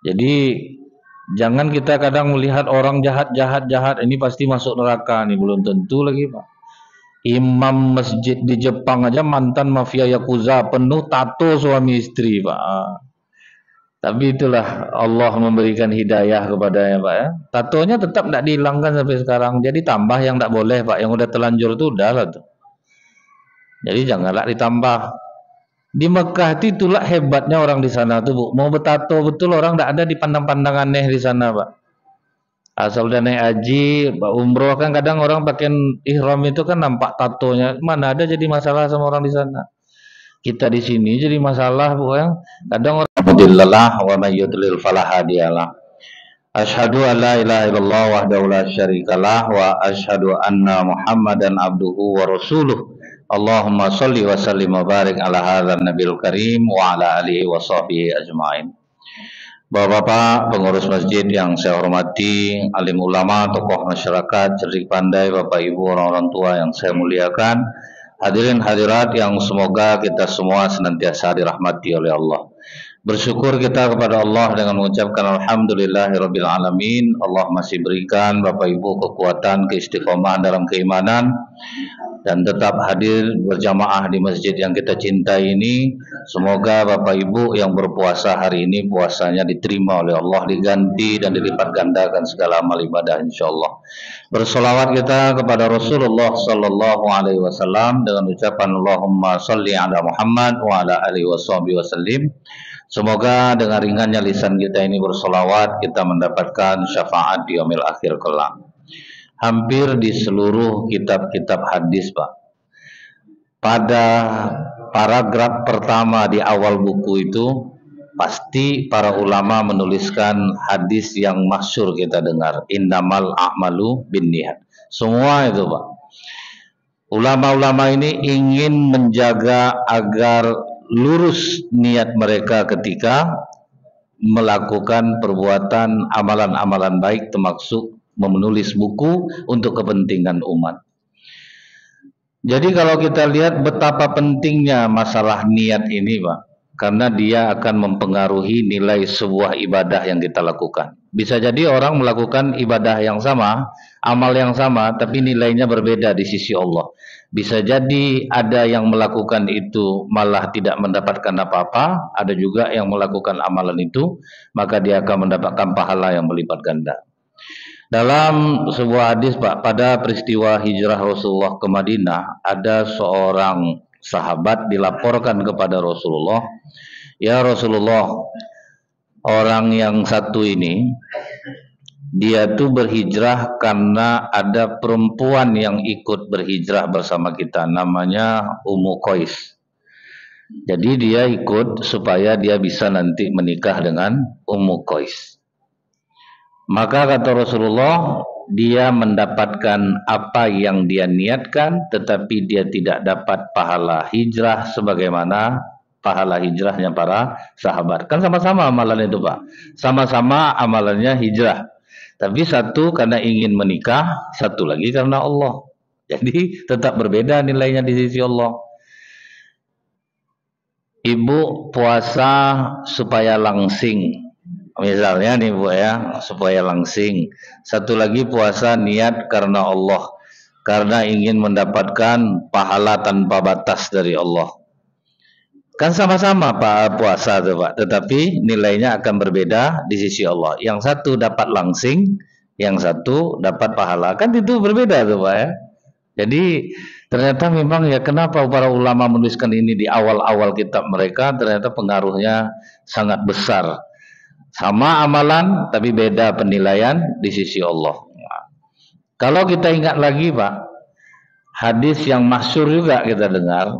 Jadi jangan kita kadang melihat orang jahat-jahat-jahat ini pasti masuk neraka nih belum tentu lagi Pak. Imam masjid di Jepang aja mantan mafia yakuza penuh tato suami istri Pak. Tapi itulah Allah memberikan hidayah kepadanya Pak ya. Tatonya tetap tidak dihilangkan sampai sekarang. Jadi tambah yang tidak boleh Pak. Yang udah telanjur itu udah lah tuh. Jadi janganlah ditambah. Di Mekah itu itulah hebatnya orang di sana tuh bu. Mau betato betul orang tidak ada di pandang-pandangannya di sana pak. Asal udah naik haji, pak umroh kan kadang orang pakai ihram itu kan nampak tatonya. Mana ada jadi masalah sama orang di sana. Kita di sini jadi masalah bu Yang Kadang orang. Alhamdulillah wa mayyudlil falahadiyalah. Ashadu an la ilaha illallah wa syarikalah wa ashadu anna muhammadan abduhu wa rasuluh Allahumma salli wa sallim wa barik ala hadha nabil karim wa ala alihi wa sahbihi ajmain. Bapak-bapak pengurus masjid yang saya hormati, alim ulama, tokoh masyarakat, cerdik pandai, bapak ibu, orang-orang tua yang saya muliakan, hadirin hadirat yang semoga kita semua senantiasa dirahmati oleh Allah. Bersyukur kita kepada Allah dengan mengucapkan Alhamdulillahirabbil alamin. Allah masih berikan Bapak Ibu kekuatan, keistiqomah dalam keimanan dan tetap hadir berjamaah di masjid yang kita cintai ini. Semoga Bapak Ibu yang berpuasa hari ini puasanya diterima oleh Allah, diganti dan dilipat gandakan segala amal ibadah Allah. Bersolawat kita kepada Rasulullah sallallahu alaihi wasallam dengan ucapan Allahumma shalli ala Muhammad wa ala alihi washabihi wasallim. Semoga dengan ringannya lisan kita ini bersolawat kita mendapatkan syafaat di Yomil akhir kelak hampir di seluruh kitab-kitab hadis Pak. Pada paragraf pertama di awal buku itu pasti para ulama menuliskan hadis yang masyur kita dengar innamal a'malu bin niat. Semua itu Pak. Ulama-ulama ini ingin menjaga agar lurus niat mereka ketika melakukan perbuatan amalan-amalan baik termasuk menulis buku untuk kepentingan umat. Jadi kalau kita lihat betapa pentingnya masalah niat ini, Pak, karena dia akan mempengaruhi nilai sebuah ibadah yang kita lakukan. Bisa jadi orang melakukan ibadah yang sama, amal yang sama, tapi nilainya berbeda di sisi Allah. Bisa jadi ada yang melakukan itu malah tidak mendapatkan apa-apa, ada juga yang melakukan amalan itu, maka dia akan mendapatkan pahala yang melipat ganda. Dalam sebuah hadis Pak pada peristiwa hijrah Rasulullah ke Madinah ada seorang sahabat dilaporkan kepada Rasulullah, "Ya Rasulullah, orang yang satu ini dia tuh berhijrah karena ada perempuan yang ikut berhijrah bersama kita namanya Ummu Qais." Jadi dia ikut supaya dia bisa nanti menikah dengan Ummu Qais. Maka kata Rasulullah, dia mendapatkan apa yang dia niatkan, tetapi dia tidak dapat pahala hijrah sebagaimana pahala hijrahnya para sahabat. Kan sama-sama amalan itu Pak. Sama-sama amalannya hijrah. Tapi satu karena ingin menikah, satu lagi karena Allah. Jadi tetap berbeda nilainya di sisi Allah. Ibu puasa supaya langsing misalnya nih bu ya supaya langsing satu lagi puasa niat karena Allah karena ingin mendapatkan pahala tanpa batas dari Allah kan sama-sama pak puasa tuh pak tetapi nilainya akan berbeda di sisi Allah yang satu dapat langsing yang satu dapat pahala kan itu berbeda tuh pak ya jadi ternyata memang ya kenapa para ulama menuliskan ini di awal-awal kitab mereka ternyata pengaruhnya sangat besar sama amalan tapi beda penilaian di sisi Allah. Ya. kalau kita ingat lagi Pak, hadis yang masyur juga kita dengar.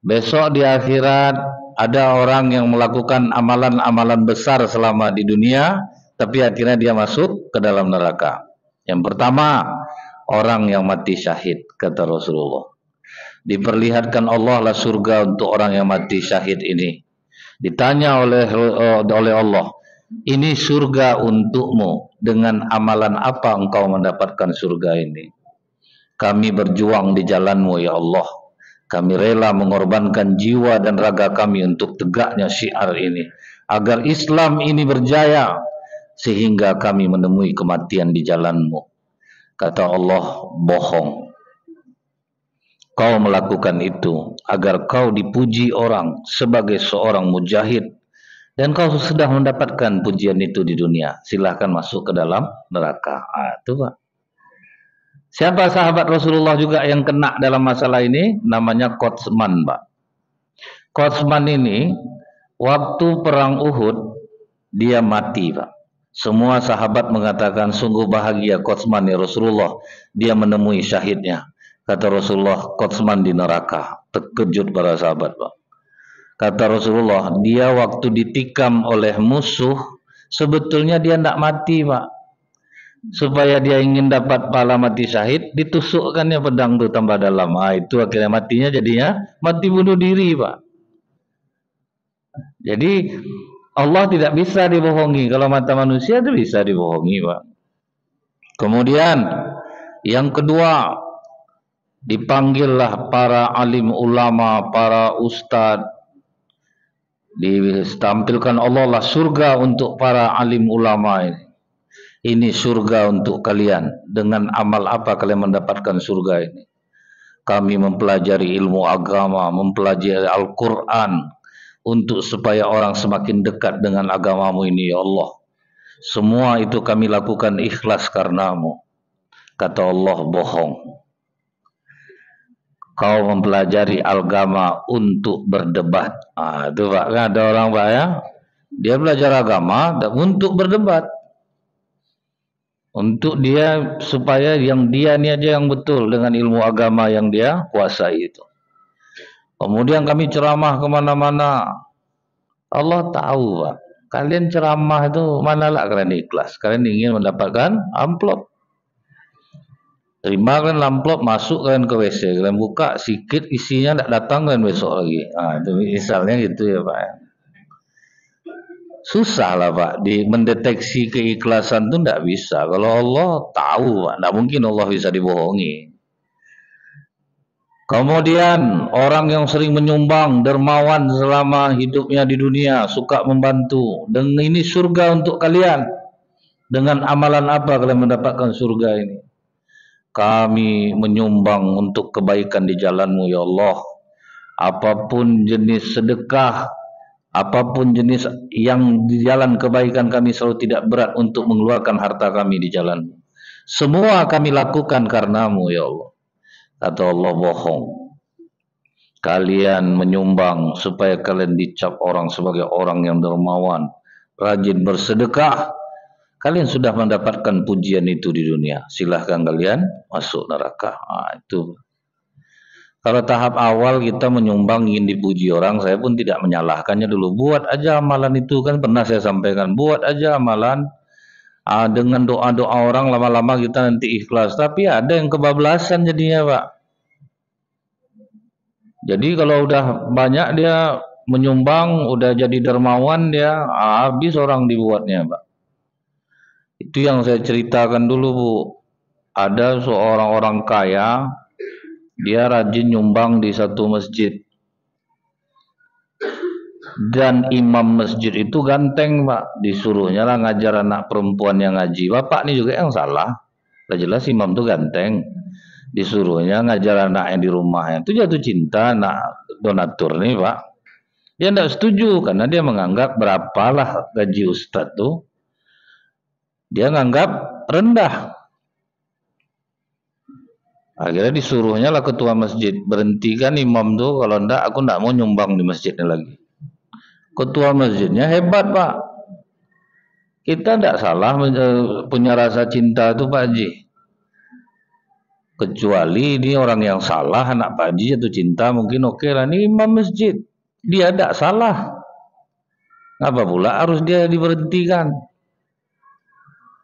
Besok di akhirat ada orang yang melakukan amalan-amalan besar selama di dunia, tapi akhirnya dia masuk ke dalam neraka. Yang pertama, orang yang mati syahid, kata Rasulullah. Diperlihatkan Allah lah surga untuk orang yang mati syahid ini. Ditanya oleh eh, oleh Allah, ini surga untukmu. Dengan amalan apa engkau mendapatkan surga ini? Kami berjuang di jalanmu ya Allah. Kami rela mengorbankan jiwa dan raga kami untuk tegaknya syiar ini. Agar Islam ini berjaya. Sehingga kami menemui kematian di jalanmu. Kata Allah, bohong. Kau melakukan itu agar kau dipuji orang sebagai seorang mujahid dan kau sudah mendapatkan pujian itu di dunia, silahkan masuk ke dalam neraka. Ah, itu Pak. Siapa sahabat Rasulullah juga yang kena dalam masalah ini? Namanya Kotsman, Pak. Kotsman ini waktu perang Uhud dia mati, Pak. Semua sahabat mengatakan sungguh bahagia Kotsman ya Rasulullah. Dia menemui syahidnya. Kata Rasulullah, Kotsman di neraka. Terkejut para sahabat, Pak. Kata Rasulullah, dia waktu ditikam oleh musuh, sebetulnya dia tidak mati, Pak. Supaya dia ingin dapat pahala mati syahid, ditusukkannya pedang itu tambah dalam. ah itu akhirnya matinya jadinya mati bunuh diri, Pak. Jadi Allah tidak bisa dibohongi. Kalau mata manusia itu bisa dibohongi, Pak. Kemudian yang kedua, dipanggillah para alim ulama, para ustadz, ditampilkan Allah lah surga untuk para alim ulama ini. Ini surga untuk kalian. Dengan amal apa kalian mendapatkan surga ini? Kami mempelajari ilmu agama, mempelajari Al-Quran untuk supaya orang semakin dekat dengan agamamu ini ya Allah. Semua itu kami lakukan ikhlas karenamu. Kata Allah bohong kau mempelajari agama untuk berdebat. Ah, itu Pak, kan ada orang Pak ya, dia belajar agama dan untuk berdebat. Untuk dia supaya yang dia ini aja yang betul dengan ilmu agama yang dia kuasai itu. Kemudian kami ceramah kemana-mana. Allah tahu Pak. Kalian ceramah itu manalah kalian ikhlas. Kalian ingin mendapatkan amplop terima kan lamplop masuk kan ke WC kalian buka sikit isinya tidak datang kan besok lagi nah, itu misalnya gitu ya pak susah lah pak di mendeteksi keikhlasan tuh tidak bisa kalau Allah tahu pak tidak mungkin Allah bisa dibohongi kemudian orang yang sering menyumbang dermawan selama hidupnya di dunia suka membantu dengan ini surga untuk kalian dengan amalan apa kalian mendapatkan surga ini kami menyumbang untuk kebaikan di jalanmu ya Allah apapun jenis sedekah apapun jenis yang di jalan kebaikan kami selalu tidak berat untuk mengeluarkan harta kami di jalan. semua kami lakukan karenamu ya Allah kata Allah bohong kalian menyumbang supaya kalian dicap orang sebagai orang yang dermawan rajin bersedekah Kalian sudah mendapatkan pujian itu di dunia. Silahkan kalian masuk neraka. Nah, itu. Kalau tahap awal kita menyumbang ingin dipuji orang, saya pun tidak menyalahkannya dulu. Buat aja amalan itu kan pernah saya sampaikan. Buat aja amalan ah, dengan doa-doa orang lama-lama kita nanti ikhlas. Tapi ada yang kebablasan jadinya Pak. Jadi kalau udah banyak dia menyumbang, udah jadi dermawan dia ah, habis orang dibuatnya Pak. Itu yang saya ceritakan dulu Bu. Ada seorang orang kaya, dia rajin nyumbang di satu masjid. Dan imam masjid itu ganteng Pak, disuruhnya lah ngajar anak perempuan yang ngaji. Bapak ini juga yang salah. Sudah jelas imam itu ganteng. Disuruhnya ngajar anak yang di rumahnya. Itu jatuh cinta anak donatur nih Pak. Dia tidak setuju karena dia menganggap berapalah gaji ustadz tuh dia nganggap rendah. Akhirnya disuruhnya lah ketua masjid, berhentikan imam tuh kalau ndak aku ndak mau nyumbang di masjidnya lagi. Ketua masjidnya hebat pak. Kita ndak salah eh, punya rasa cinta tuh Pak Haji. Kecuali ini orang yang salah anak Pak Haji itu cinta mungkin oke lah. Ini imam masjid. Dia ndak salah. Apa pula harus dia diberhentikan?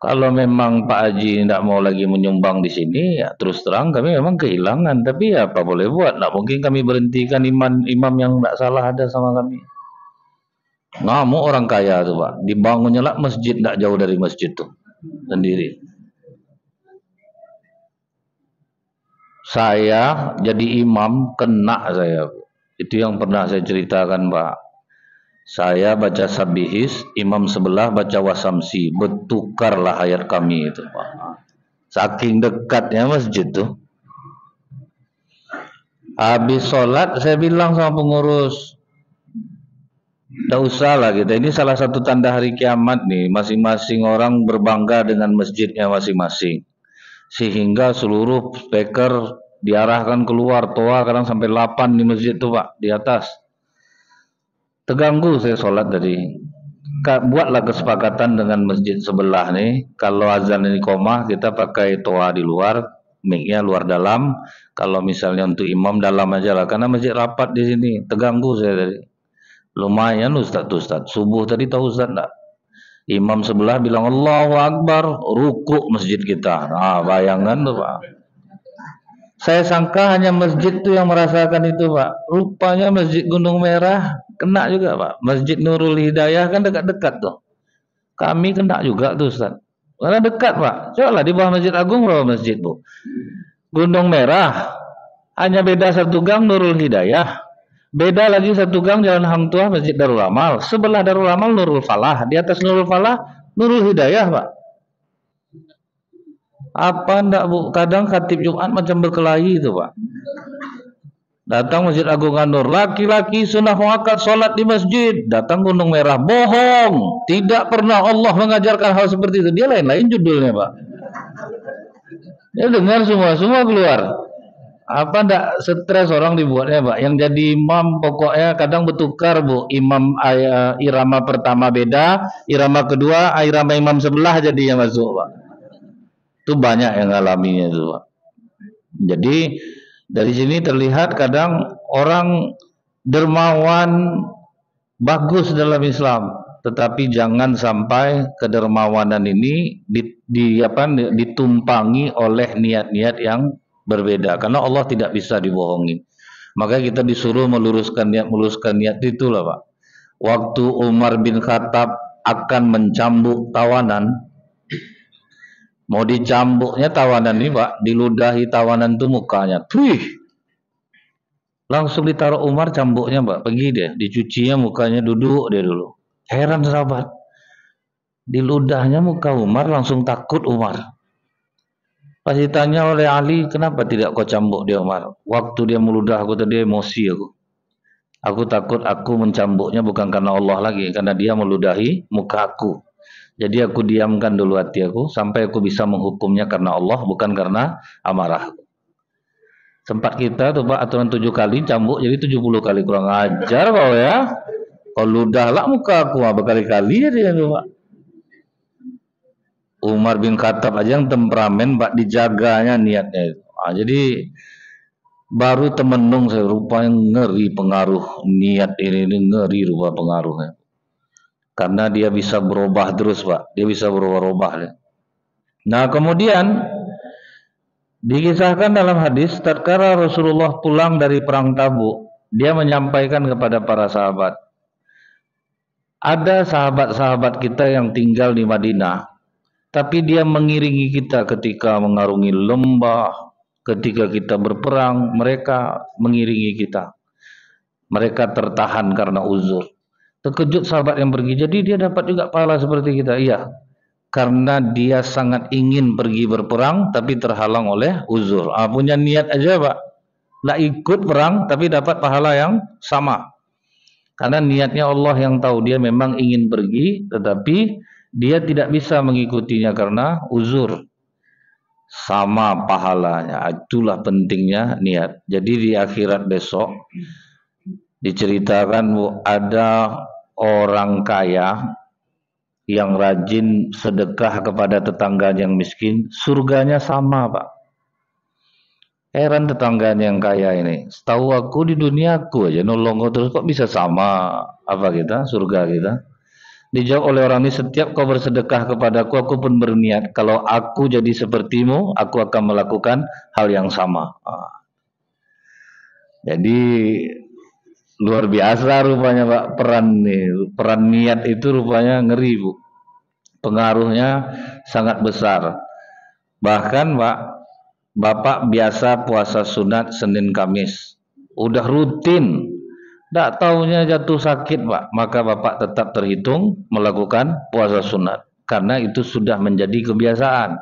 Kalau memang Pak Haji tidak mau lagi menyumbang di sini, ya terus terang kami memang kehilangan. Tapi ya apa boleh buat, tidak mungkin kami berhentikan imam, imam yang tidak salah ada sama kami. Ngamuk orang kaya tuh Pak, dibangunnya lah masjid tidak jauh dari masjid tuh, sendiri. Saya jadi imam, kena saya. Itu yang pernah saya ceritakan Pak. Saya baca sabihis, imam sebelah baca wasamsi. Bertukarlah ayat kami itu. Saking dekatnya masjid tuh. Habis sholat saya bilang sama pengurus, tidak usah lah kita. Ini salah satu tanda hari kiamat nih. Masing-masing orang berbangga dengan masjidnya masing-masing. Sehingga seluruh speaker diarahkan keluar. Toa kadang sampai 8 di masjid tuh Pak. Di atas terganggu saya sholat dari buatlah kesepakatan dengan masjid sebelah nih kalau azan ini koma kita pakai toa di luar miknya luar dalam kalau misalnya untuk imam dalam aja lah karena masjid rapat di sini terganggu saya dari lumayan ustadz ustaz. subuh tadi tahu ustaz enggak imam sebelah bilang Allahu Akbar ruku masjid kita nah bayangan tuh pak saya sangka hanya masjid tuh yang merasakan itu pak rupanya masjid Gunung Merah Kena juga Pak. Masjid Nurul Hidayah kan dekat-dekat tuh. Kami kena juga tuh Ustaz. Karena dekat Pak. Coba di bawah Masjid Agung berapa masjid Bu? Gunung Merah. Hanya beda satu gang Nurul Hidayah. Beda lagi satu gang Jalan Hang Tuah, Masjid Darul Amal. Sebelah Darul Amal Nurul Falah. Di atas Nurul Falah Nurul Hidayah Pak. Apa ndak Bu? Kadang khatib Jumat macam berkelahi itu Pak. Datang Masjid Agung Anur, laki-laki sunnah muakkad sholat di masjid. Datang Gunung Merah, bohong. Tidak pernah Allah mengajarkan hal seperti itu. Dia lain-lain judulnya, Pak. Dia dengar semua, semua keluar. Apa ndak stres orang dibuatnya, Pak? Yang jadi imam pokoknya kadang bertukar, Bu. Imam ayah eh, irama pertama beda, irama kedua, irama imam sebelah jadi yang masuk, Pak. Itu banyak yang ngalaminya itu, Pak. Jadi dari sini terlihat kadang orang dermawan bagus dalam Islam, tetapi jangan sampai kedermawanan ini di, di apa ditumpangi oleh niat-niat yang berbeda karena Allah tidak bisa dibohongi. Maka kita disuruh meluruskan niat, meluruskan niat itulah, Pak. Waktu Umar bin Khattab akan mencambuk tawanan, Mau dicambuknya tawanan ini pak, diludahi tawanan itu mukanya. Tuh, langsung ditaruh Umar cambuknya pak, pergi deh, dicucinya mukanya duduk dia dulu. Heran sahabat, diludahnya muka Umar langsung takut Umar. Pas ditanya oleh Ali, kenapa tidak kau cambuk dia Umar? Waktu dia meludah aku tadi emosi aku. Aku takut aku mencambuknya bukan karena Allah lagi, karena dia meludahi muka aku. Jadi aku diamkan dulu hati aku sampai aku bisa menghukumnya karena Allah bukan karena amarah. Sempat kita tuh pak aturan tujuh kali cambuk jadi tujuh puluh kali kurang ajar kau ya. Kalau ludah lah muka aku apa kali ya dia tuh pak. Umar bin Khattab aja yang temperamen pak dijaganya niatnya Nah, jadi baru temenung saya rupanya ngeri pengaruh niat ini, ini ngeri rupa pengaruhnya karena dia bisa berubah terus Pak. Dia bisa berubah-ubah. Nah kemudian dikisahkan dalam hadis tatkala Rasulullah pulang dari perang Tabuk, dia menyampaikan kepada para sahabat. Ada sahabat-sahabat kita yang tinggal di Madinah, tapi dia mengiringi kita ketika mengarungi lembah, ketika kita berperang, mereka mengiringi kita. Mereka tertahan karena uzur. Terkejut sahabat yang pergi. Jadi dia dapat juga pahala seperti kita. Iya. Karena dia sangat ingin pergi berperang tapi terhalang oleh uzur. Ah, punya niat aja Pak. Nggak ikut perang tapi dapat pahala yang sama. Karena niatnya Allah yang tahu dia memang ingin pergi tetapi dia tidak bisa mengikutinya karena uzur sama pahalanya. Itulah pentingnya niat. Jadi di akhirat besok diceritakan ada orang kaya yang rajin sedekah kepada tetangga yang miskin, surganya sama, Pak. Heran tetangga yang kaya ini. Setahu aku di dunia aku aja nolong terus kok bisa sama apa kita surga kita? Dijawab oleh orang ini setiap kau bersedekah kepadaku aku pun berniat kalau aku jadi sepertimu aku akan melakukan hal yang sama. Ah. Jadi Luar biasa rupanya Pak peran nih, peran niat itu rupanya ngeri Bu. Pengaruhnya sangat besar. Bahkan Pak, Bapak biasa puasa sunat Senin Kamis. Udah rutin. Tak tahunya jatuh sakit Pak, maka Bapak tetap terhitung melakukan puasa sunat. Karena itu sudah menjadi kebiasaan.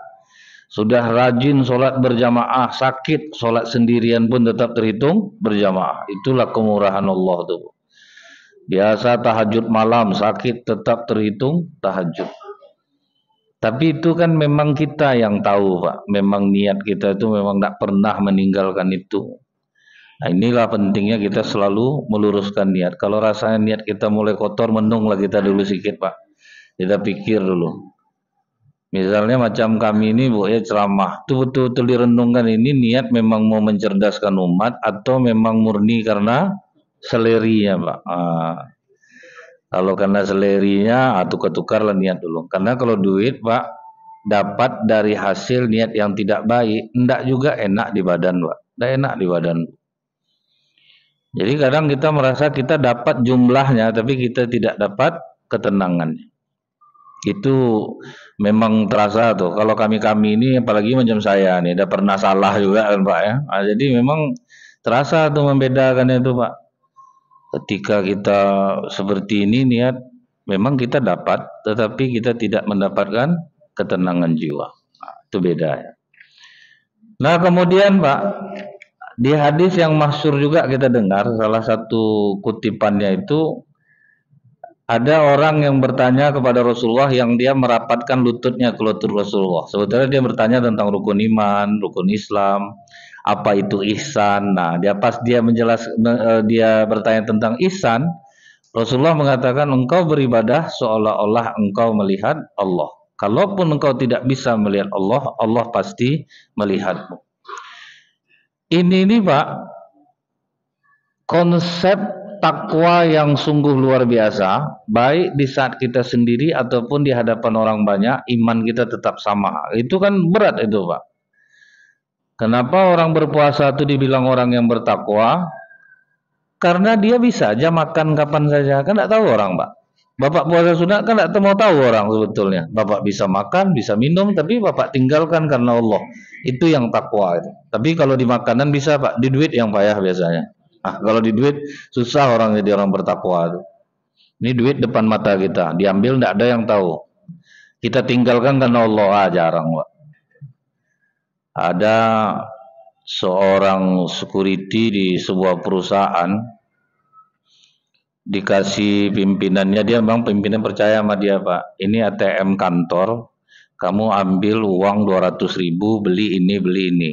Sudah rajin sholat berjamaah, sakit sholat sendirian pun tetap terhitung berjamaah. Itulah kemurahan Allah tuh. Biasa tahajud malam, sakit tetap terhitung tahajud. Tapi itu kan memang kita yang tahu Pak. Memang niat kita itu memang tidak pernah meninggalkan itu. Nah inilah pentingnya kita selalu meluruskan niat. Kalau rasanya niat kita mulai kotor, mendung lah kita dulu sikit Pak. Kita pikir dulu. Misalnya macam kami ini Bu ya ceramah, itu betul-betul direnungkan ini niat memang mau mencerdaskan umat atau memang murni karena selerinya Pak. Nah, Kalau karena selerinya, ah, ketukarlah lah niat dulu. Karena kalau duit Pak, dapat dari hasil niat yang tidak baik, enggak juga enak di badan Pak. ndak enak di badan. Jadi kadang kita merasa kita dapat jumlahnya, tapi kita tidak dapat ketenangannya itu memang terasa tuh kalau kami kami ini apalagi macam saya nih udah pernah salah juga kan pak ya nah, jadi memang terasa tuh membedakan itu pak ketika kita seperti ini niat memang kita dapat tetapi kita tidak mendapatkan ketenangan jiwa nah, itu beda ya nah kemudian pak di hadis yang masyur juga kita dengar salah satu kutipannya itu ada orang yang bertanya kepada Rasulullah yang dia merapatkan lututnya ke lutut Rasulullah. Sebetulnya dia bertanya tentang rukun iman, rukun Islam, apa itu ihsan. Nah, dia pas dia menjelas e, dia bertanya tentang ihsan, Rasulullah mengatakan engkau beribadah seolah-olah engkau melihat Allah. Kalaupun engkau tidak bisa melihat Allah, Allah pasti melihatmu. Ini nih Pak, konsep takwa yang sungguh luar biasa, baik di saat kita sendiri ataupun di hadapan orang banyak, iman kita tetap sama. Itu kan berat itu, Pak. Kenapa orang berpuasa itu dibilang orang yang bertakwa? Karena dia bisa aja makan kapan saja, kan tidak tahu orang, Pak. Bapak puasa sunat kan tidak mau tahu orang sebetulnya. Bapak bisa makan, bisa minum, tapi bapak tinggalkan karena Allah. Itu yang takwa. Itu. Tapi kalau di makanan bisa, Pak, di duit yang payah biasanya. Ah, kalau di duit susah orang jadi orang bertakwa. Ini duit depan mata kita, diambil tidak ada yang tahu. Kita tinggalkan karena Allah ah, jarang, Pak. Ada seorang security di sebuah perusahaan dikasih pimpinannya dia bang pimpinan percaya sama dia pak ini ATM kantor kamu ambil uang 200 ribu beli ini beli ini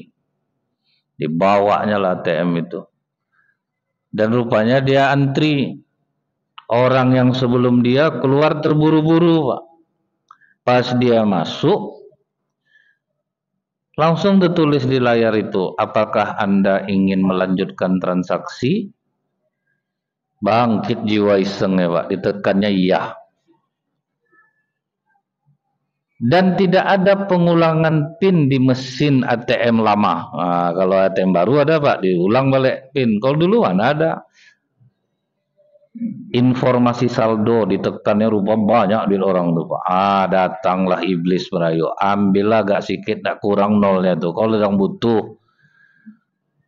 dibawanya lah ATM itu dan rupanya dia antri. Orang yang sebelum dia keluar terburu-buru, Pak. Pas dia masuk, langsung tertulis di layar itu, apakah Anda ingin melanjutkan transaksi? Bangkit jiwa iseng ya Pak, ditekannya iya dan tidak ada pengulangan PIN di mesin ATM lama. Nah, kalau ATM baru ada Pak, diulang balik PIN. Kalau dulu mana ada. Informasi saldo ditekannya rupa banyak di orang tuh Pak. Ah, datanglah iblis merayu. Ambillah gak sikit, tak kurang nolnya tuh. Kalau yang butuh.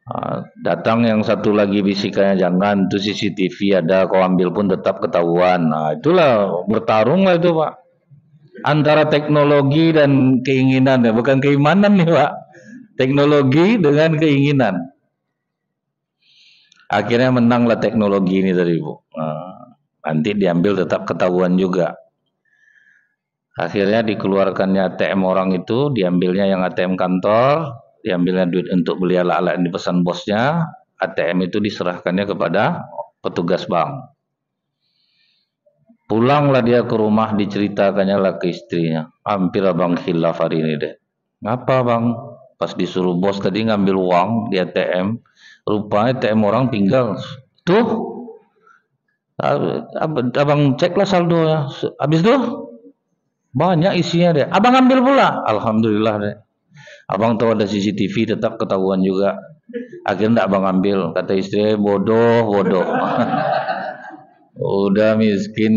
Ah, datang yang satu lagi bisikannya jangan itu CCTV ada kau ambil pun tetap ketahuan. Nah, itulah bertarung lah itu Pak antara teknologi dan keinginan ya, bukan keimanan nih Pak. Teknologi dengan keinginan. Akhirnya menanglah teknologi ini tadi Bu. Nah, nanti diambil tetap ketahuan juga. Akhirnya dikeluarkannya ATM orang itu, diambilnya yang ATM kantor, diambilnya duit untuk beli alat-alat yang dipesan bosnya, ATM itu diserahkannya kepada petugas bank. Pulanglah dia ke rumah diceritakannya lah ke istrinya. Hampir abang hilaf hari ini deh. Ngapa bang? Pas disuruh bos tadi ngambil uang di ATM. Rupanya ATM orang tinggal. Tuh. Abang ceklah saldo ya. Habis tuh. Banyak isinya deh. Abang ambil pula. Alhamdulillah deh. Abang tahu ada CCTV tetap ketahuan juga. Akhirnya abang ambil. Kata istri bodoh, bodoh. udah miskin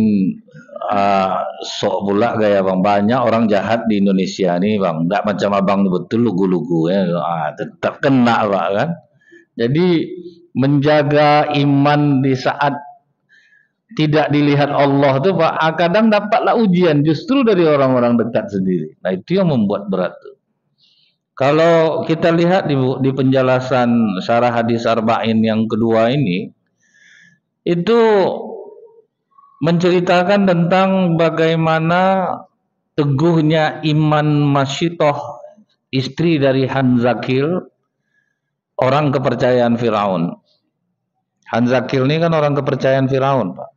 uh, ah, sok pula gaya bang banyak orang jahat di Indonesia nih bang tidak macam abang betul lugu-lugu ya uh, ah, tetap kena pak kan jadi menjaga iman di saat tidak dilihat Allah tuh pak ah, kadang dapatlah ujian justru dari orang-orang dekat sendiri nah itu yang membuat berat tuh kalau kita lihat di, di penjelasan syarah hadis arba'in yang kedua ini itu menceritakan tentang bagaimana teguhnya iman Masyitoh istri dari Hanzakil orang kepercayaan Firaun. Hanzakil ini kan orang kepercayaan Firaun, Pak.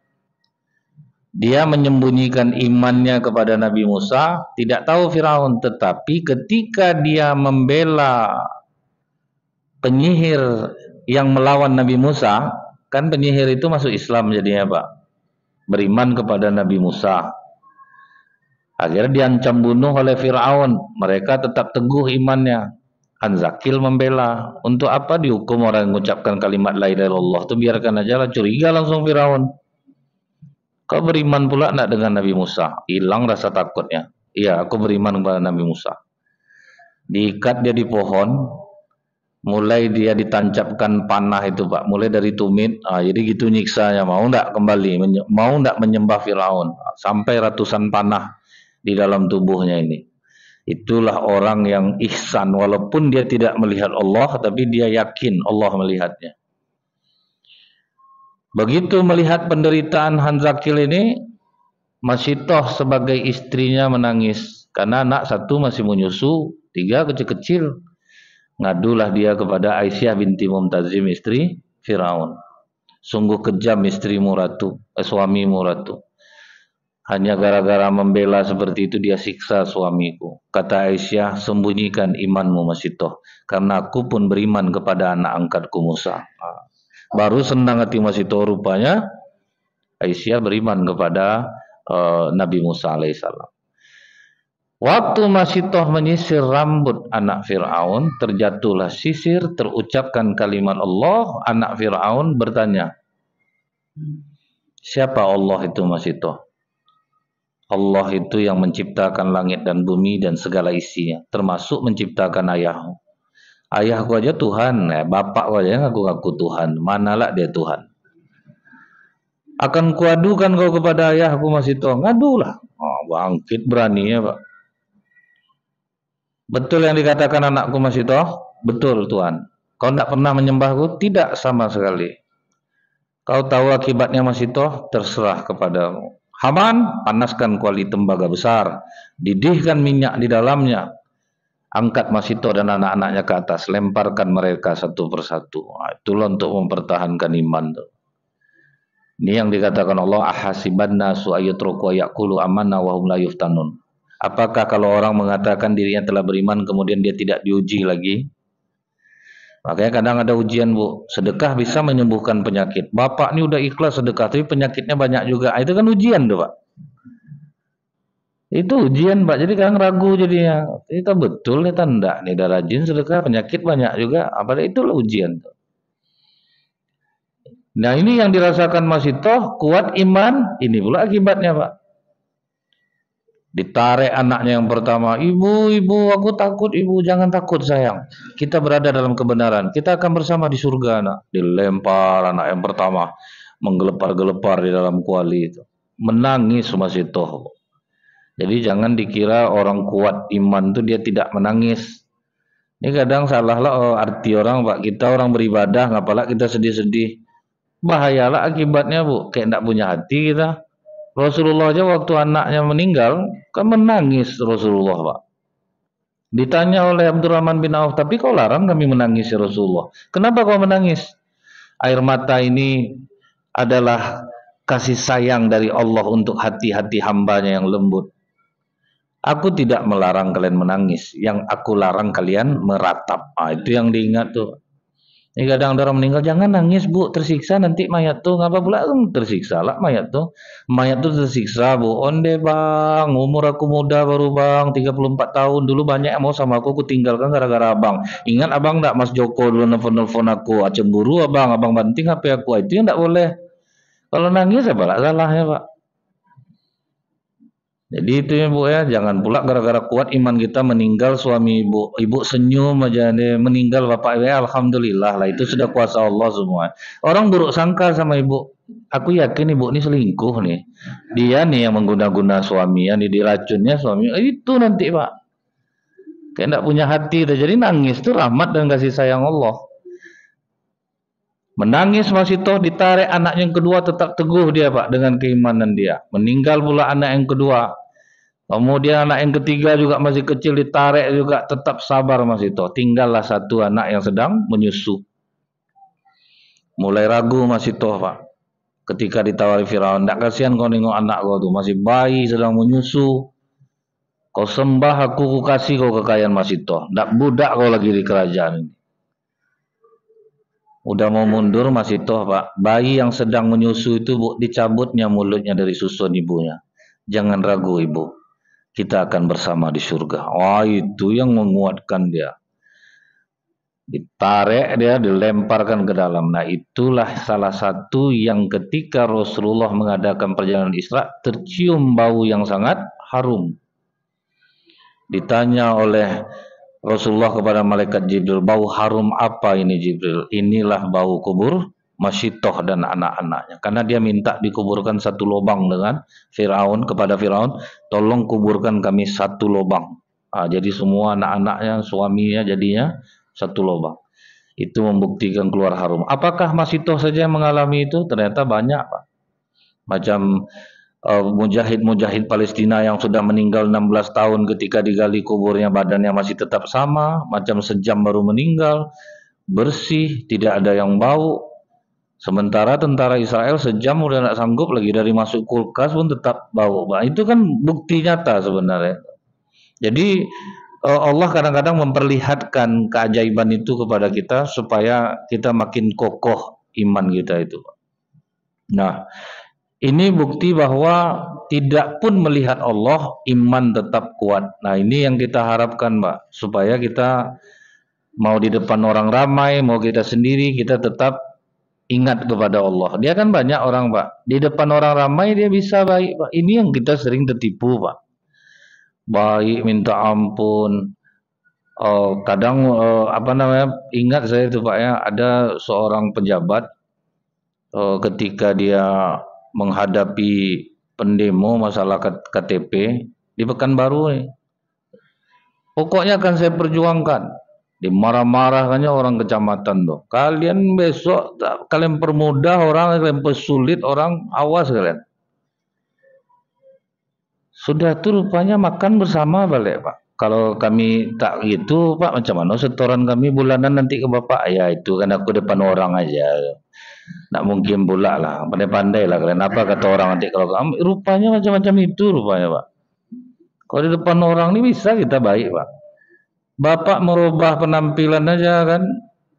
Dia menyembunyikan imannya kepada Nabi Musa, tidak tahu Firaun, tetapi ketika dia membela penyihir yang melawan Nabi Musa, kan penyihir itu masuk Islam jadinya, Pak beriman kepada Nabi Musa. Akhirnya diancam bunuh oleh Firaun. Mereka tetap teguh imannya. Anzakil membela. Untuk apa dihukum orang yang mengucapkan kalimat la ilaha illallah itu biarkan aja lah curiga langsung Firaun. Kau beriman pula nak dengan Nabi Musa? Hilang rasa takutnya. Iya, aku beriman kepada Nabi Musa. Diikat dia di pohon, mulai dia ditancapkan panah itu pak mulai dari tumit ah, jadi gitu nyiksanya mau ndak kembali mau ndak menyembah Firaun ah, sampai ratusan panah di dalam tubuhnya ini itulah orang yang ihsan walaupun dia tidak melihat Allah tapi dia yakin Allah melihatnya begitu melihat penderitaan Hanzakil ini Masitoh sebagai istrinya menangis karena anak satu masih menyusu tiga kecil-kecil Ngadulah dia kepada Aisyah binti Mumtazim istri Firaun. Sungguh kejam istrimu ratu, eh, suamimu ratu. Hanya gara-gara membela seperti itu dia siksa suamiku. Kata Aisyah, sembunyikan imanmu masih toh. Karena aku pun beriman kepada anak angkatku Musa. Baru senang hati masih toh rupanya. Aisyah beriman kepada uh, Nabi Musa alaihissalam. Waktu masih toh menyisir rambut anak Fir'aun, terjatuhlah sisir, terucapkan kalimat Allah, anak Fir'aun bertanya, siapa Allah itu toh? Allah itu yang menciptakan langit dan bumi dan segala isinya, termasuk menciptakan ayahmu. Ayahku aja Tuhan, ya, bapakku aja aku ngaku Tuhan, manalah dia Tuhan. Akan kuadukan kau kepada ayahku toh, ngadulah. Oh, bangkit berani ya Pak. Betul yang dikatakan anakku Mas Ito? Betul Tuhan. Kau tidak pernah menyembahku? Tidak sama sekali. Kau tahu akibatnya Mas Ito? Terserah kepadamu. Haman, panaskan kuali tembaga besar. Didihkan minyak di dalamnya. Angkat Mas Ito dan anak-anaknya ke atas. Lemparkan mereka satu persatu. Nah, itulah untuk mempertahankan iman. Tuh. Ini yang dikatakan Allah ahasibanna su ayakulu amanna wahum hum la yuftanun. Apakah kalau orang mengatakan dirinya telah beriman kemudian dia tidak diuji lagi? Makanya kadang ada ujian bu, sedekah bisa menyembuhkan penyakit. Bapak ini udah ikhlas sedekah, tapi penyakitnya banyak juga. Ah, itu kan ujian tuh pak. Itu ujian pak, jadi kadang ragu jadinya. Itu betul, nih tanda. Nih udah rajin sedekah, penyakit banyak juga. Apa itulah ujian tuh. Nah ini yang dirasakan Mas Itoh, kuat iman, ini pula akibatnya Pak. Ditarik anaknya yang pertama, ibu, ibu, aku takut, ibu, jangan takut sayang. Kita berada dalam kebenaran, kita akan bersama di surga anak. Dilempar anak yang pertama, menggelepar-gelepar di dalam kuali itu. Menangis masih toh. Jadi jangan dikira orang kuat iman itu dia tidak menangis. Ini kadang salah lah oh, arti orang pak kita orang beribadah, ngapalah kita sedih-sedih. Bahayalah akibatnya bu, kayak tidak punya hati kita Rasulullah aja waktu anaknya meninggal, kan menangis Rasulullah, Pak. Ditanya oleh Abdurrahman bin Auf, tapi kau larang kami menangis Rasulullah. Kenapa kau menangis? Air mata ini adalah kasih sayang dari Allah untuk hati-hati hambanya yang lembut. Aku tidak melarang kalian menangis, yang aku larang kalian meratap. Nah, itu yang diingat tuh. Ya kadang orang meninggal jangan nangis bu tersiksa nanti mayat tuh ngapa pula tersiksa lah mayat tuh mayat tuh tersiksa bu onde bang umur aku muda baru bang 34 tahun dulu banyak yang mau sama aku aku tinggalkan gara-gara abang ingat abang ndak mas Joko dulu nelfon-nelfon aku ah, cemburu abang abang banting HP aku ah, itu yang ndak boleh kalau nangis ya lah ya pak jadi itu ya bu ya, jangan pula gara-gara kuat iman kita meninggal suami ibu, ibu senyum aja meninggal bapak ya alhamdulillah lah itu sudah kuasa Allah semua. Orang buruk sangka sama ibu. Aku yakin ibu ini selingkuh nih. Dia nih yang mengguna-guna suami, yang diracunnya suami. Itu nanti pak. Kayak tidak punya hati, jadi nangis itu rahmat dan kasih sayang Allah. Menangis masih toh ditarik anak yang kedua tetap teguh dia Pak dengan keimanan dia. Meninggal pula anak yang kedua. Kemudian anak yang ketiga juga masih kecil ditarik juga tetap sabar masih toh. Tinggallah satu anak yang sedang menyusu. Mulai ragu masih toh Pak. Ketika ditawari Firaun, tidak kasihan kau nengok anak kau tuh masih bayi sedang menyusu. Kau sembah aku, aku kasih kau kekayaan masih toh. Tidak budak kau lagi di kerajaan ini. Udah mau hmm. mundur masih toh pak. Bayi yang sedang menyusu itu bu, dicabutnya mulutnya dari susun ibunya. Jangan ragu ibu. Kita akan bersama di surga. Wah oh, itu yang menguatkan dia. Ditarik dia, dilemparkan ke dalam. Nah itulah salah satu yang ketika Rasulullah mengadakan perjalanan Isra, tercium bau yang sangat harum. Ditanya oleh Rasulullah kepada malaikat Jibril, bau harum apa ini Jibril? Inilah bau kubur Masyitoh dan anak-anaknya. Karena dia minta dikuburkan satu lubang dengan Firaun kepada Firaun, tolong kuburkan kami satu lubang. Nah, jadi semua anak-anaknya, suaminya jadinya satu lubang. Itu membuktikan keluar harum. Apakah Masyitoh saja yang mengalami itu? Ternyata banyak, Pak. Macam Eh, mujahid-mujahid uh, Palestina yang sudah meninggal 16 tahun ketika digali kuburnya badannya masih tetap sama, macam sejam baru meninggal, bersih, tidak ada yang bau. Sementara tentara Israel sejam udah tidak sanggup lagi dari masuk kulkas pun tetap bau. Nah, itu kan bukti nyata sebenarnya. Jadi eh, Allah kadang-kadang memperlihatkan keajaiban itu kepada kita supaya kita makin kokoh iman kita itu. Nah, ini bukti bahwa tidak pun melihat Allah, iman tetap kuat. Nah, ini yang kita harapkan, Mbak, supaya kita mau di depan orang ramai, mau kita sendiri, kita tetap ingat kepada Allah. Dia kan banyak orang, Pak. Di depan orang ramai dia bisa baik, Pak. Ini yang kita sering tertipu, Pak. Baik, minta ampun. Oh, kadang oh, apa namanya? Ingat saya itu, Pak ya, ada seorang pejabat oh, eh, ketika dia menghadapi pendemo masalah KTP di Pekanbaru nih. Pokoknya akan saya perjuangkan. Dimarah-marahkannya orang kecamatan tuh. Kalian besok kalian permudah orang, kalian pesulit orang, awas kalian. Sudah tuh rupanya makan bersama balik Pak. Kalau kami tak gitu Pak macam mana setoran kami bulanan nanti ke Bapak? Ya itu kan aku depan orang aja. Nak mungkin pula lah, pandai-pandai lah kalian. Apa kata orang nanti kalau kamu rupanya macam-macam itu rupanya pak. Kalau di depan orang ini bisa kita baik pak. Bapak merubah penampilan aja kan,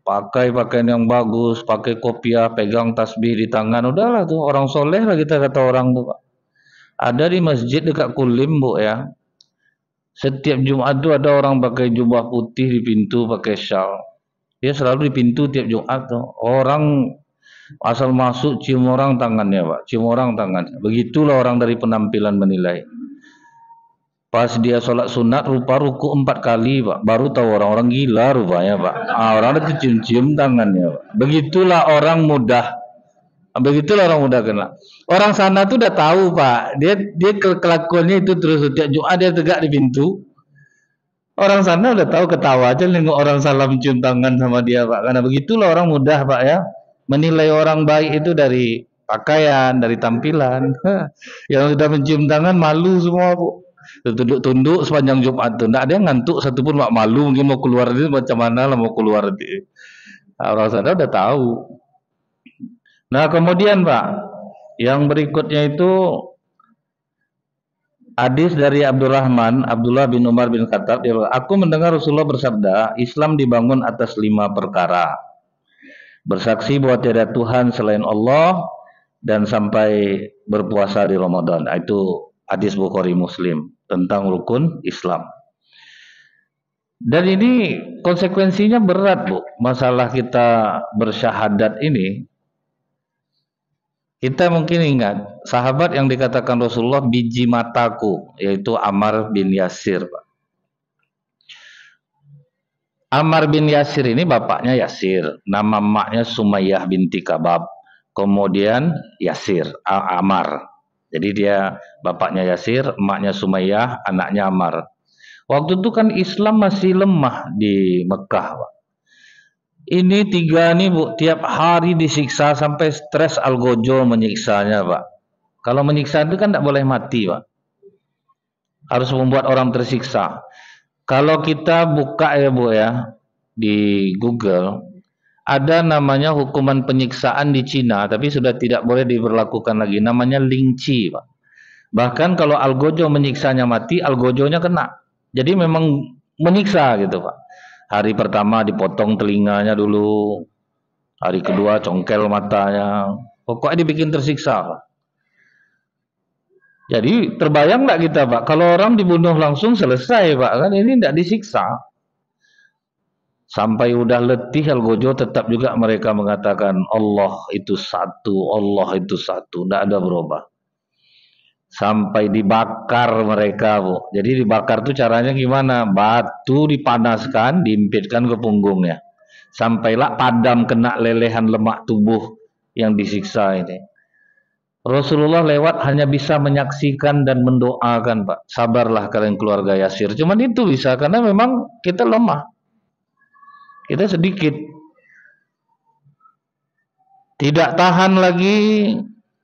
pakai pakaian yang bagus, pakai kopiah, pegang tasbih di tangan, udahlah tuh orang soleh lah kita kata orang tuh pak. Ada di masjid dekat Kulim bu ya. Setiap Jumat tuh ada orang pakai jubah putih di pintu, pakai syal. Dia selalu di pintu tiap Jumat tuh. Orang Asal masuk cium orang tangannya Pak, cium orang tangannya. Begitulah orang dari penampilan menilai. Pas dia sholat sunat rupa ruku empat kali Pak, baru tahu orang-orang gila rupanya Pak. Ah, orang itu cium-cium tangannya Pak. Begitulah orang mudah Begitulah orang muda kena. Orang sana tuh udah tahu pak, dia dia kelakuannya itu terus setiap Jumat dia tegak di pintu. Orang sana udah tahu ketawa aja nengok orang salam cium tangan sama dia pak, karena begitulah orang mudah pak ya menilai orang baik itu dari pakaian, dari tampilan. yang sudah mencium tangan malu semua bu. Tunduk-tunduk sepanjang Jumat itu. Tidak ada yang ngantuk satu pun mak malu mungkin mau keluar itu macam mana lah mau keluar di. Nah, orang sana udah tahu. Nah kemudian Pak, yang berikutnya itu hadis dari Abdurrahman Abdullah bin Umar bin Khattab. Aku mendengar Rasulullah bersabda, Islam dibangun atas lima perkara bersaksi bahwa tiada Tuhan selain Allah dan sampai berpuasa di Ramadan. Nah, itu hadis Bukhari Muslim tentang rukun Islam. Dan ini konsekuensinya berat, Bu. Masalah kita bersyahadat ini kita mungkin ingat sahabat yang dikatakan Rasulullah biji mataku yaitu Amar bin Yasir, Pak. Amar bin Yasir ini bapaknya Yasir, nama maknya Sumayyah binti Kabab, kemudian Yasir, Amar. Jadi dia bapaknya Yasir, maknya Sumayyah, anaknya Amar. Waktu itu kan Islam masih lemah di Mekah. Ini tiga nih bu, tiap hari disiksa sampai stres algojo menyiksanya pak. Kalau menyiksa itu kan tidak boleh mati pak. Harus membuat orang tersiksa. Kalau kita buka ya Bu ya di Google, ada namanya hukuman penyiksaan di Cina, tapi sudah tidak boleh diberlakukan lagi. Namanya lingci, Pak. Bahkan kalau algojo menyiksanya mati, algojonya kena. Jadi memang menyiksa gitu, Pak. Hari pertama dipotong telinganya dulu, hari kedua congkel matanya. Pokoknya dibikin tersiksa, Pak. Jadi terbayang nggak kita pak? Kalau orang dibunuh langsung selesai pak kan ini tidak disiksa. Sampai udah letih Algojo tetap juga mereka mengatakan Allah itu satu, Allah itu satu, tidak ada berubah. Sampai dibakar mereka bu. Jadi dibakar tuh caranya gimana? Batu dipanaskan, diimpitkan ke punggungnya. Sampailah padam kena lelehan lemak tubuh yang disiksa ini Rasulullah lewat hanya bisa menyaksikan dan mendoakan, Pak. Sabarlah kalian keluarga Yasir. Cuman itu bisa karena memang kita lemah. Kita sedikit. Tidak tahan lagi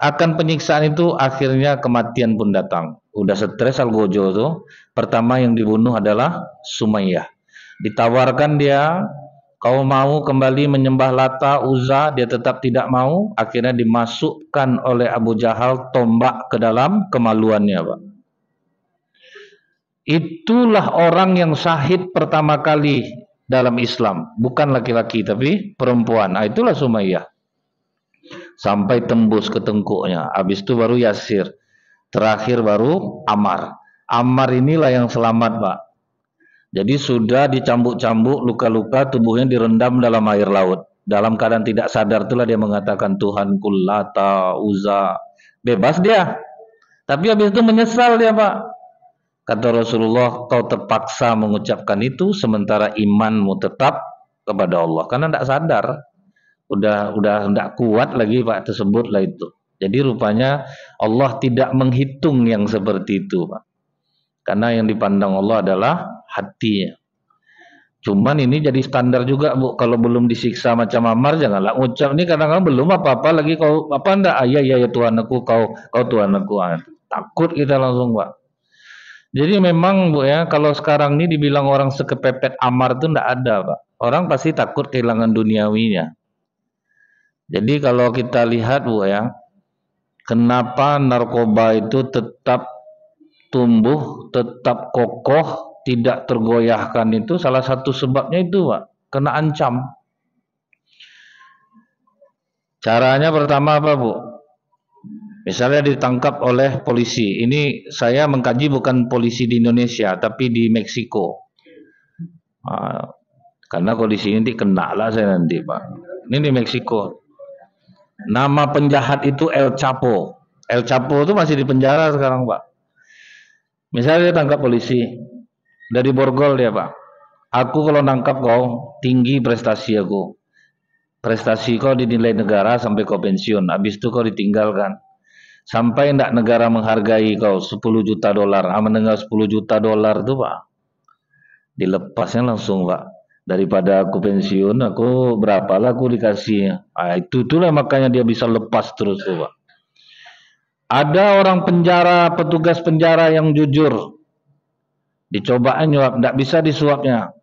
akan penyiksaan itu akhirnya kematian pun datang. Udah stres Algojo tuh. Pertama yang dibunuh adalah Sumayyah. Ditawarkan dia Kau mau kembali menyembah Lata, Uza, dia tetap tidak mau. Akhirnya dimasukkan oleh Abu Jahal tombak ke dalam kemaluannya, Pak. Itulah orang yang sahid pertama kali dalam Islam. Bukan laki-laki, tapi perempuan. Nah, itulah Sumayyah. Sampai tembus ke tengkuknya. Habis itu baru Yasir. Terakhir baru Amar. Amar inilah yang selamat, Pak. Jadi sudah dicambuk-cambuk luka-luka tubuhnya direndam dalam air laut. Dalam keadaan tidak sadar itulah dia mengatakan Tuhan kulata uza. Bebas dia. Tapi habis itu menyesal dia Pak. Kata Rasulullah kau terpaksa mengucapkan itu sementara imanmu tetap kepada Allah. Karena tidak sadar. Udah udah tidak kuat lagi Pak tersebut lah itu. Jadi rupanya Allah tidak menghitung yang seperti itu Pak. Karena yang dipandang Allah adalah hati. Cuman ini jadi standar juga bu, kalau belum disiksa macam amar janganlah ucap. Ini kadang-kadang belum apa-apa lagi kau apa anda ayah ya, iya, ya Tuhan aku kau kau Tuhan aku ah, takut kita langsung pak. Jadi memang bu ya kalau sekarang ini dibilang orang sekepepet amar itu ndak ada pak. Orang pasti takut kehilangan duniawinya. Jadi kalau kita lihat bu ya, kenapa narkoba itu tetap tumbuh, tetap kokoh tidak tergoyahkan itu salah satu sebabnya itu Pak, kena ancam. Caranya pertama apa Bu? Misalnya ditangkap oleh polisi. Ini saya mengkaji bukan polisi di Indonesia, tapi di Meksiko. Nah, karena kondisi ini kena lah saya nanti Pak. Ini di Meksiko. Nama penjahat itu El Chapo. El Chapo itu masih di penjara sekarang Pak. Misalnya ditangkap polisi, dari Borgol dia pak. Aku kalau nangkap kau tinggi prestasi aku. Prestasi kau dinilai negara sampai kau pensiun. Habis itu kau ditinggalkan. Sampai ndak negara menghargai kau 10 juta dolar. Ah mendengar 10 juta dolar tuh pak. Dilepasnya langsung pak. Daripada aku pensiun, aku berapa lah aku dikasih. Ah, itu itulah makanya dia bisa lepas terus tuh pak. Ada orang penjara, petugas penjara yang jujur. Dicobaan nyuap, tidak bisa disuapnya.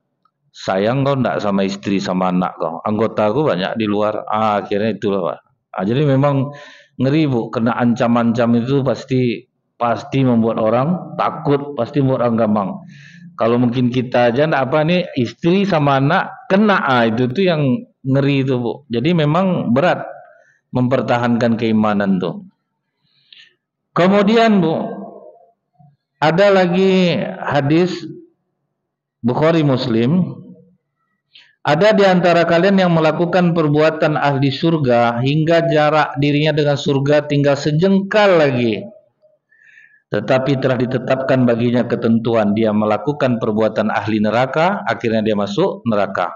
Sayang kau tidak sama istri sama anak kau. Anggota aku banyak di luar. Ah, akhirnya itulah Pak. Ah, jadi memang ngeri Bu, kena ancam-ancam itu pasti pasti membuat orang takut, pasti membuat orang gampang. Kalau mungkin kita aja tidak apa nih istri sama anak kena ah, itu tuh yang ngeri itu Bu. Jadi memang berat mempertahankan keimanan tuh. Kemudian Bu, ada lagi hadis Bukhari Muslim. Ada di antara kalian yang melakukan perbuatan ahli surga hingga jarak dirinya dengan surga tinggal sejengkal lagi. Tetapi telah ditetapkan baginya ketentuan dia melakukan perbuatan ahli neraka, akhirnya dia masuk neraka.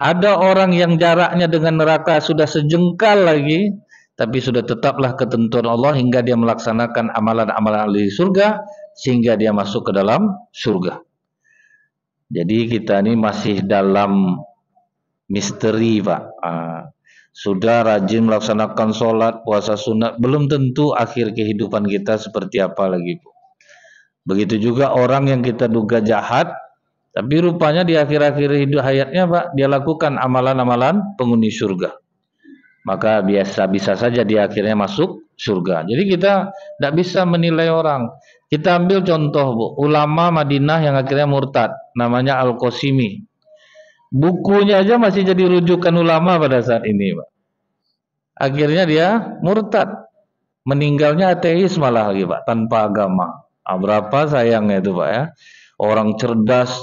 Ada orang yang jaraknya dengan neraka sudah sejengkal lagi, tapi sudah tetaplah ketentuan Allah hingga dia melaksanakan amalan-amalan ahli surga, sehingga dia masuk ke dalam surga. Jadi kita ini masih dalam misteri Pak. Ah, sudah rajin melaksanakan sholat, puasa sunat, belum tentu akhir kehidupan kita seperti apa lagi Bu. Begitu juga orang yang kita duga jahat, tapi rupanya di akhir-akhir hidup hayatnya Pak, dia lakukan amalan-amalan penghuni surga. Maka biasa bisa saja dia akhirnya masuk surga. Jadi kita tidak bisa menilai orang. Kita ambil contoh bu, ulama Madinah yang akhirnya murtad, namanya Al Qosimi. Bukunya aja masih jadi rujukan ulama pada saat ini, pak. Akhirnya dia murtad, meninggalnya ateis malah lagi, pak, tanpa agama. Nah, berapa sayangnya itu, pak ya? Orang cerdas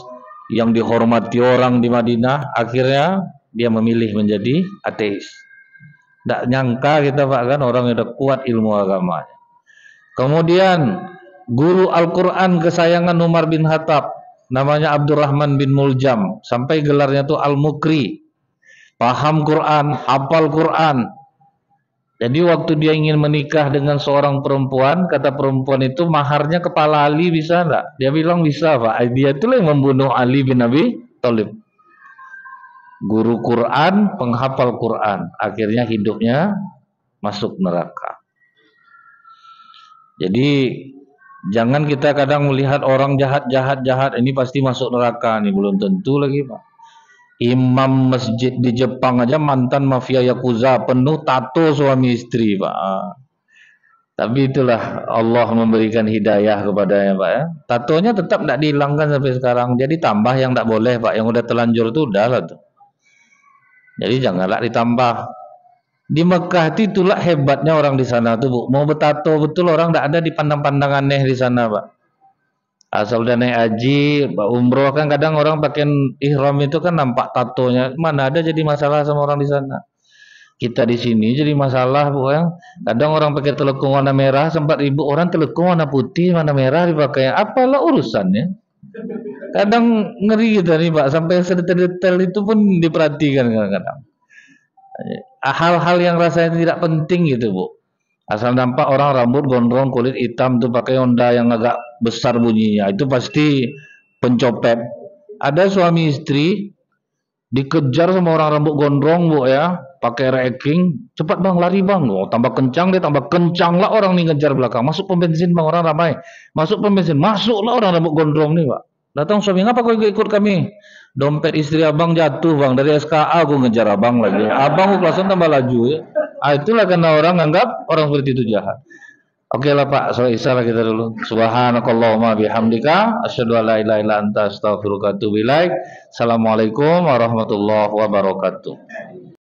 yang dihormati orang di Madinah, akhirnya dia memilih menjadi ateis. Tidak nyangka kita pak kan orang yang udah kuat ilmu agamanya. Kemudian guru Al-Quran kesayangan Umar bin Khattab namanya Abdurrahman bin Muljam sampai gelarnya itu Al-Mukri paham Quran, hafal Quran jadi waktu dia ingin menikah dengan seorang perempuan, kata perempuan itu maharnya kepala Ali bisa enggak? Dia bilang bisa Pak. Dia itu yang membunuh Ali bin Abi Talib Guru Quran, penghafal Quran. Akhirnya hidupnya masuk neraka. Jadi Jangan kita kadang melihat orang jahat-jahat-jahat ini pasti masuk neraka nih belum tentu lagi pak. Imam masjid di Jepang aja mantan mafia yakuza penuh tato suami istri pak. Tapi itulah Allah memberikan hidayah kepadanya pak ya. Tatonya tetap tidak dihilangkan sampai sekarang. Jadi tambah yang tidak boleh pak. Yang udah telanjur itu udah lah tuh. Jadi janganlah ditambah. Di Mekah itu itulah hebatnya orang di sana tuh bu. Mau betato betul orang tidak ada di pandang-pandangannya di sana pak. Asal udah naik haji, umroh kan kadang orang pakai ihram itu kan nampak tatonya. Mana ada jadi masalah sama orang di sana. Kita di sini jadi masalah bu ya. Kadang orang pakai telekung warna merah, sempat ibu orang telekung warna putih, warna merah dipakai. Apalah urusannya? Kadang ngeri gitu pak, sampai sedetail-detail itu pun diperhatikan kadang-kadang. Ah, hal-hal yang rasanya tidak penting gitu bu asal nampak orang rambut gondrong kulit hitam tuh pakai Honda yang agak besar bunyinya itu pasti pencopet ada suami istri dikejar sama orang rambut gondrong bu ya pakai reking, cepat bang lari bang oh, tambah kencang dia tambah kencang lah orang nih ngejar belakang masuk pom bensin bang orang ramai masuk pom bensin lah orang rambut gondrong nih pak datang suami ngapa kau ikut kami Dompet istri abang jatuh bang dari SKA aku ngejar abang lagi. Abang kelasan tambah laju ya. Ah, itulah karena orang nganggap orang seperti itu jahat. Oke lah Pak, soal isalah kita dulu. Subhanakallahumma bihamdika Asyadu ala ila ila anta Assalamualaikum warahmatullahi wabarakatuh.